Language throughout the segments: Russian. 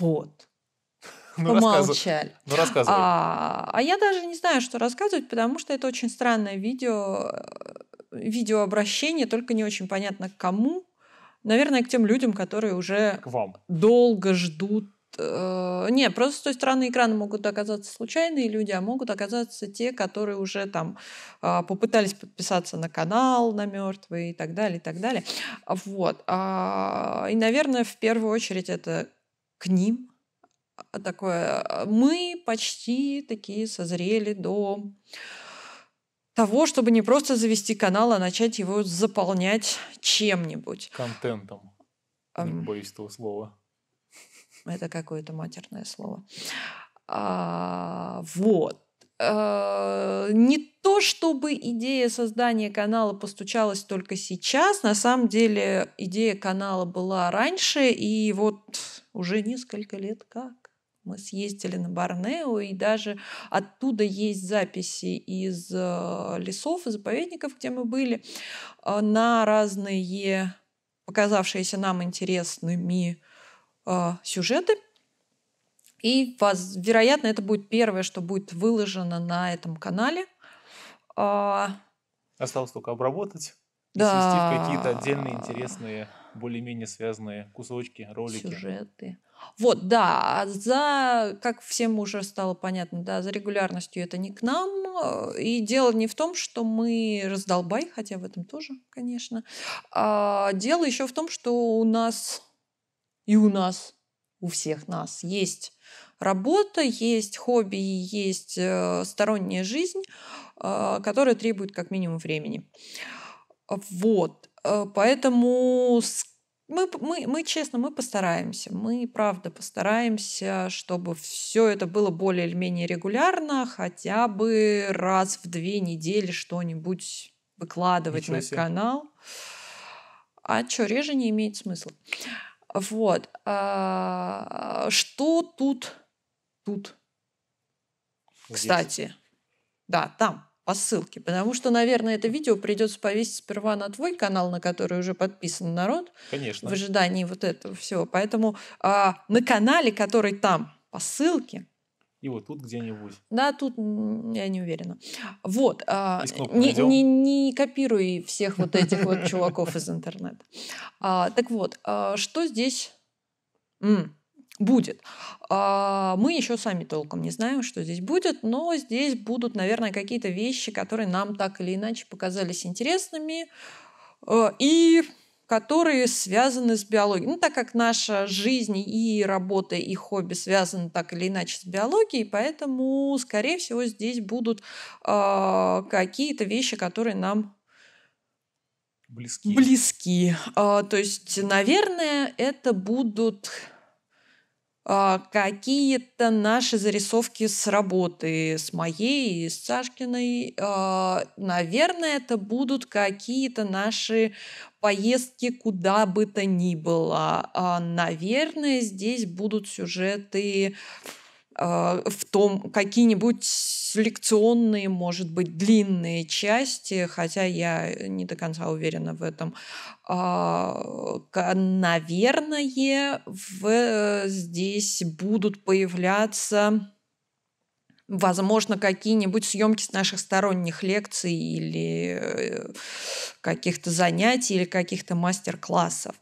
Вот. Ну, Помолчали. Ну, рассказывай. А, а я даже не знаю, что рассказывать, потому что это очень странное видео, э, видеообращение, только не очень понятно к кому. Наверное, к тем людям, которые уже к вам. долго ждут э, не, просто с той стороны экрана могут оказаться случайные люди, а могут оказаться те, которые уже там э, попытались подписаться на канал, на мертвые и так далее, и так далее. Вот. А, и, наверное, в первую очередь это к ним. А, такое, а, мы почти такие созрели до того, чтобы не просто завести канал, а начать его заполнять чем-нибудь. Контентом. А, не боюсь этого слова. Это какое-то матерное слово. А, вот. А, не то, чтобы идея создания канала постучалась только сейчас. На самом деле идея канала была раньше, и вот уже несколько лет как. Мы съездили на Барнео и даже оттуда есть записи из э, лесов и заповедников, где мы были, э, на разные показавшиеся нам интересными э, сюжеты. И, вероятно, это будет первое, что будет выложено на этом канале. А. Осталось только обработать да. и свести в какие-то отдельные интересные более-менее связанные кусочки, ролики. Сюжеты. Вот, да, за, как всем уже стало понятно, да, за регулярностью это не к нам. И дело не в том, что мы раздолбай, хотя в этом тоже, конечно. А дело еще в том, что у нас и у нас, у всех нас есть работа, есть хобби, есть э, сторонняя жизнь, э, которая требует как минимум времени. Вот. Э, поэтому мы, мы, мы честно, мы постараемся. Мы, правда, постараемся, чтобы все это было более или менее регулярно, хотя бы раз в две недели что-нибудь выкладывать Ничего на себе. канал. А что, реже не имеет смысла. Вот. А, что тут? Тут. Здесь. Кстати. Да, там по ссылке, потому что, наверное, это видео придется повесить сперва на твой канал, на который уже подписан народ, Конечно. в ожидании вот этого всего. Поэтому а, на канале, который там по ссылке, и вот тут где-нибудь. Да, тут я не уверена. Вот. А, не, не, не копируй всех вот этих вот чуваков из интернета. А, так вот, а, что здесь будет. А, мы еще сами толком не знаем, что здесь будет, но здесь будут, наверное, какие-то вещи, которые нам так или иначе показались интересными э, и которые связаны с биологией. Ну, так как наша жизнь и работа, и хобби связаны так или иначе с биологией, поэтому, скорее всего, здесь будут а, какие-то вещи, которые нам близки. близки. А, то есть, наверное, это будут а, какие-то наши зарисовки с работы, с моей и с Сашкиной. А, наверное, это будут какие-то наши поездки куда бы то ни было. А, наверное, здесь будут сюжеты а, в том какие-нибудь лекционные, может быть, длинные части, хотя я не до конца уверена в этом. А, наверное, в, здесь будут появляться возможно, какие-нибудь съемки с наших сторонних лекций или э, каких-то занятий, или каких-то мастер-классов.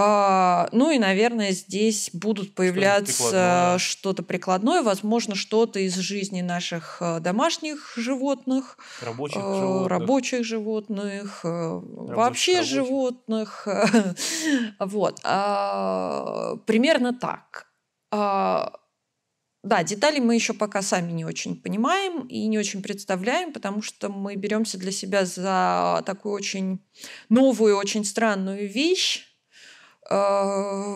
А, ну и, наверное, здесь будут появляться что-то прикладное, возможно, что-то из жизни наших э, домашних животных, рабочих э, животных, рабочих животных э, рабочих, вообще рабочих. животных. Вот. А, примерно так. А, да, детали мы еще пока сами не очень понимаем и не очень представляем, потому что мы беремся для себя за такую очень новую, очень странную вещь Э,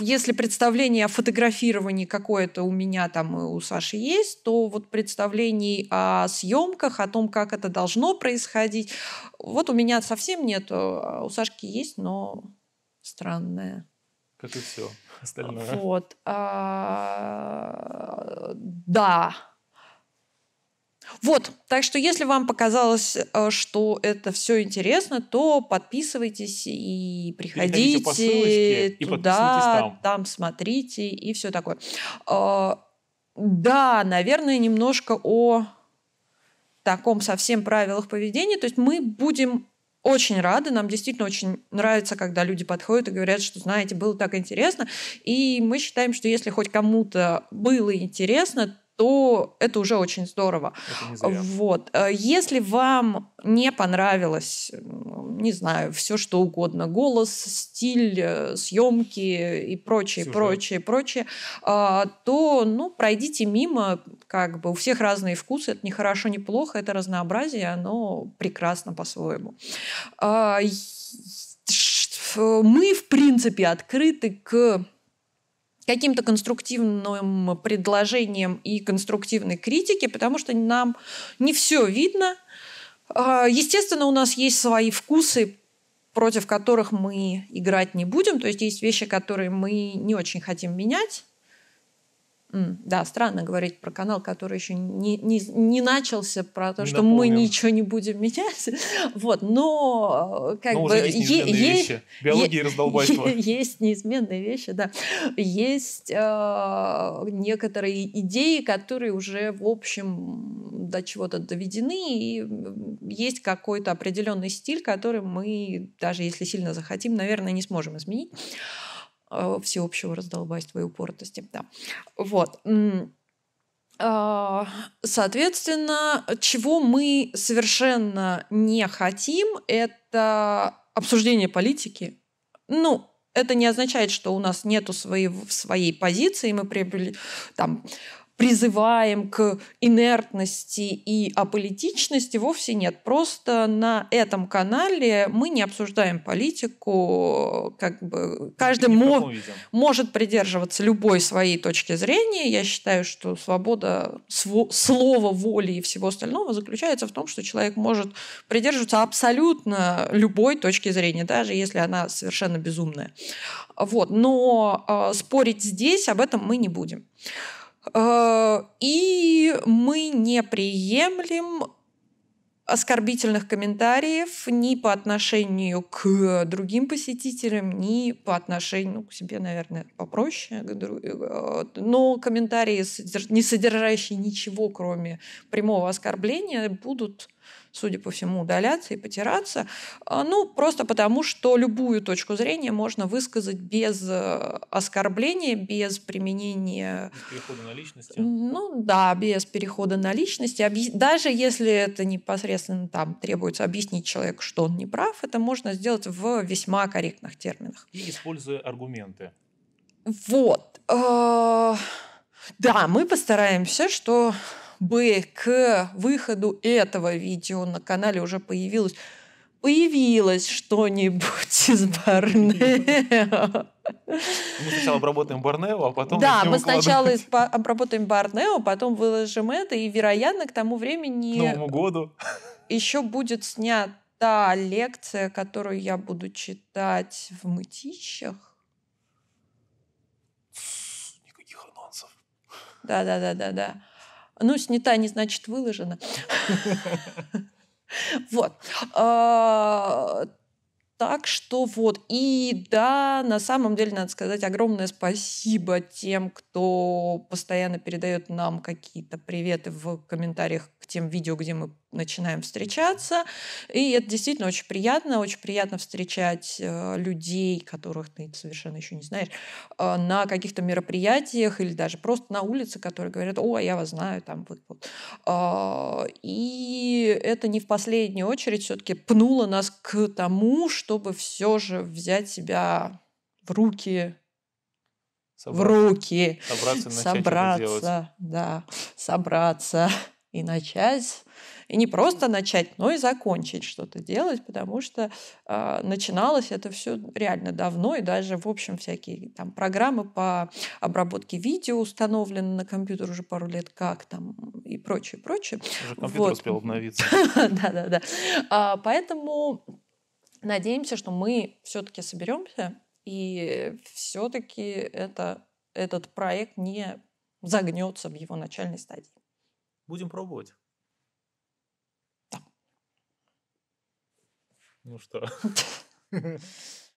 если представление о фотографировании какое-то у меня там и у Саши есть, то вот представлений о съемках, о том, как это должно происходить, вот у меня совсем нет. А у Сашки есть, но странное. Как и все остальное. Вот. А, да. Вот, так что если вам показалось, э, что это все интересно, то подписывайтесь и приходите по ссылочке, туда, и там. там смотрите и все такое. Э, да, наверное, немножко о таком совсем правилах поведения. То есть мы будем очень рады, нам действительно очень нравится, когда люди подходят и говорят, что, знаете, было так интересно. И мы считаем, что если хоть кому-то было интересно, то это уже очень здорово. Вот. Э, если вам не понравилось, не знаю, все что угодно, голос, стиль, э, съемки и прочее, Сюжет. прочее, прочее, а, то, ну, пройдите мимо, как бы у всех разные вкусы, это не хорошо, не плохо, это разнообразие, оно прекрасно по-своему а, мы, в принципе, открыты к каким-то конструктивным предложением и конструктивной критике, потому что нам не все видно. А, естественно, у нас есть свои вкусы, против которых мы играть не будем. То есть есть вещи, которые мы не очень хотим менять. Да, странно говорить про канал, который еще не, не, не начался, про то, что Дополним. мы ничего не будем менять. Вот, но э, как но бы... Уже есть неизменные е- вещи. Биология е- и Е- есть неизменные вещи, да. Есть э- некоторые идеи, которые уже, в общем, до чего-то доведены, и есть какой-то определенный стиль, который мы, даже если сильно захотим, наверное, не сможем изменить. Э, всеобщего раздолбайства и упоротости. Да. Вот. А, соответственно, чего мы совершенно не хотим, это обсуждение политики. Ну, это не означает, что у нас нету своей, своей позиции, мы приобрели там призываем к инертности и аполитичности, вовсе нет. Просто на этом канале мы не обсуждаем политику, как бы каждый мо- может придерживаться любой своей точки зрения. Я считаю, что свобода слова, воли и всего остального заключается в том, что человек может придерживаться абсолютно любой точки зрения, даже если она совершенно безумная. Вот. Но э, спорить здесь об этом мы не будем. Э, и мы не приемлем оскорбительных комментариев ни по отношению к другим посетителям, ни по отношению ну, к себе, наверное, попроще, э, но комментарии, не содержащие ничего, кроме прямого оскорбления, будут судя по всему, удаляться и потираться. А, ну, просто потому, что любую точку зрения можно высказать без э, оскорбления, без применения... Без перехода на личности. Э, ну, да, без перехода на личности. Даже если это непосредственно там требуется объяснить человеку, что он не прав, это можно сделать в весьма корректных терминах. И используя аргументы. Вот. Э, да, мы постараемся, что Б, к выходу этого видео на канале уже появилось появилось что-нибудь из Барнео. Мы сначала обработаем Барнео, а потом... Да, мы сначала обработаем Барнео, потом выложим это, и, вероятно, к тому времени... К Новому году. Еще будет снята лекция, которую я буду читать в мытищах. Никаких анонсов. Да-да-да-да-да. Ну, снята не значит выложена. Вот. А, так что вот. И да, на самом деле, надо сказать огромное спасибо тем, кто постоянно передает нам какие-то приветы в комментариях к тем видео, где мы начинаем встречаться. И это действительно очень приятно. Очень приятно встречать э, людей, которых ты совершенно еще не знаешь, э, на каких-то мероприятиях или даже просто на улице, которые говорят, о, я вас знаю, там вы. Вот. А, и это не в последнюю очередь все-таки пнуло нас к тому, чтобы все же взять себя в руки, собраться. в руки, собраться, собраться да, собраться и начать, и не просто начать, но и закончить что-то делать, потому что э, начиналось это все реально давно, и даже, в общем, всякие там программы по обработке видео установлены на компьютер уже пару лет как, там, и прочее, прочее. Уже компьютер вот. успел обновиться. Да-да-да. А, поэтому надеемся, что мы все-таки соберемся, и все-таки это, этот проект не загнется в его начальной стадии. Будем пробовать. Ну что?